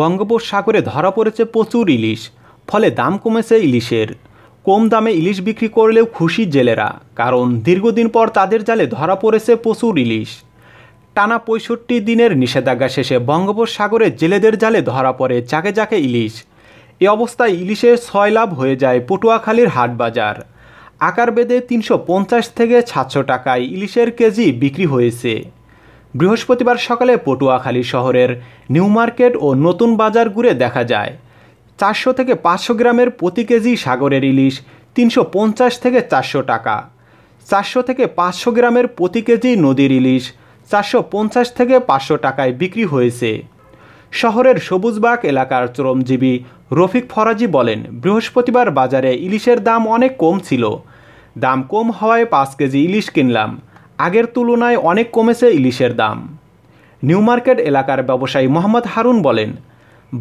বঙ্গোপসাগরে ধরা পড়েছে প্রচুর ইলিশ ফলে দাম কমেছে ইলিশের কম দামে ইলিশ বিক্রি করলেও খুশি জেলেরা কারণ দীর্ঘদিন পর তাদের জালে ধরা পড়েছে প্রচুর ইলিশ টানা পঁয়ষট্টি দিনের নিষেধাজ্ঞা শেষে বঙ্গোপসাগরে জেলেদের জালে ধরা পড়ে চাকে চাকে ইলিশ এ অবস্থায় ইলিশের ছয় লাভ হয়ে যায় পটুয়াখালীর হাট বাজার আকার বেঁধে তিনশো থেকে সাতশো টাকায় ইলিশের কেজি বিক্রি হয়েছে বৃহস্পতিবার সকালে পটুয়াখালী শহরের নিউ মার্কেট ও নতুন বাজার ঘুরে দেখা যায় চারশো থেকে পাঁচশো গ্রামের প্রতি কেজি সাগরের ইলিশ তিনশো পঞ্চাশ থেকে চারশো টাকা চারশো থেকে পাঁচশো গ্রামের প্রতি কেজি নদীর ইলিশ চারশো পঞ্চাশ থেকে পাঁচশো টাকায় বিক্রি হয়েছে শহরের সবুজবাগ এলাকার চরমজীবী রফিক ফরাজি বলেন বৃহস্পতিবার বাজারে ইলিশের দাম অনেক কম ছিল দাম কম হওয়ায় পাঁচ কেজি ইলিশ কিনলাম আগের তুলনায় অনেক কমেছে ইলিশের দাম নিউ মার্কেট এলাকার ব্যবসায়ী মোহাম্মদ হারুন বলেন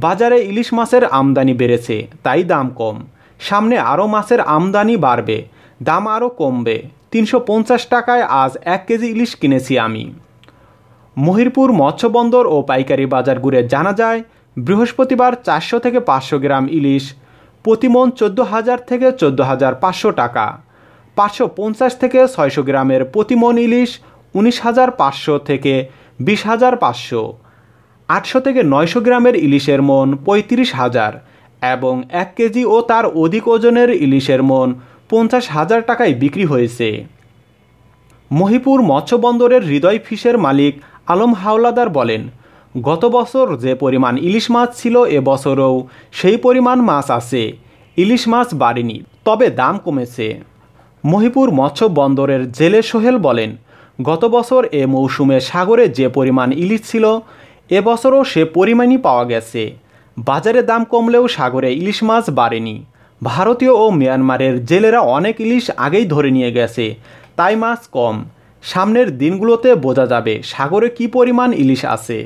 বাজারে ইলিশ মাছের আমদানি বেড়েছে তাই দাম কম সামনে আরও মাছের আমদানি বাড়বে দাম আরও কমবে তিনশো পঞ্চাশ টাকায় আজ এক কেজি ইলিশ কিনেছি আমি মহিরপুর মৎস্যবন্দর ও পাইকারি বাজার ঘুরে জানা যায় বৃহস্পতিবার চারশো থেকে পাঁচশো গ্রাম ইলিশ প্রতিমন চোদ্দো হাজার থেকে চোদ্দো হাজার পাঁচশো টাকা পাঁচশো পঞ্চাশ থেকে ছয়শো গ্রামের প্রতিমন ইলিশ উনিশ হাজার পাঁচশো থেকে বিশ হাজার পাঁচশো আটশো থেকে নয়শো গ্রামের ইলিশের মন পঁয়ত্রিশ হাজার এবং এক কেজি ও তার অধিক ওজনের ইলিশের মন পঞ্চাশ হাজার টাকায় বিক্রি হয়েছে মহিপুর মৎস্য বন্দরের হৃদয় ফিশের মালিক আলম হাওলাদার বলেন গত বছর যে পরিমাণ ইলিশ মাছ ছিল এবছরও সেই পরিমাণ মাছ আছে ইলিশ মাছ বাড়েনি তবে দাম কমেছে মহিপুর মৎস্য বন্দরের জেলে সোহেল বলেন গত বছর এ মৌসুমে সাগরে যে পরিমাণ ইলিশ ছিল এবছরও সে পরিমাণই পাওয়া গেছে বাজারে দাম কমলেও সাগরে ইলিশ মাছ বাড়েনি ভারতীয় ও মিয়ানমারের জেলেরা অনেক ইলিশ আগেই ধরে নিয়ে গেছে তাই মাছ কম সামনের দিনগুলোতে বোঝা যাবে সাগরে কি পরিমাণ ইলিশ আছে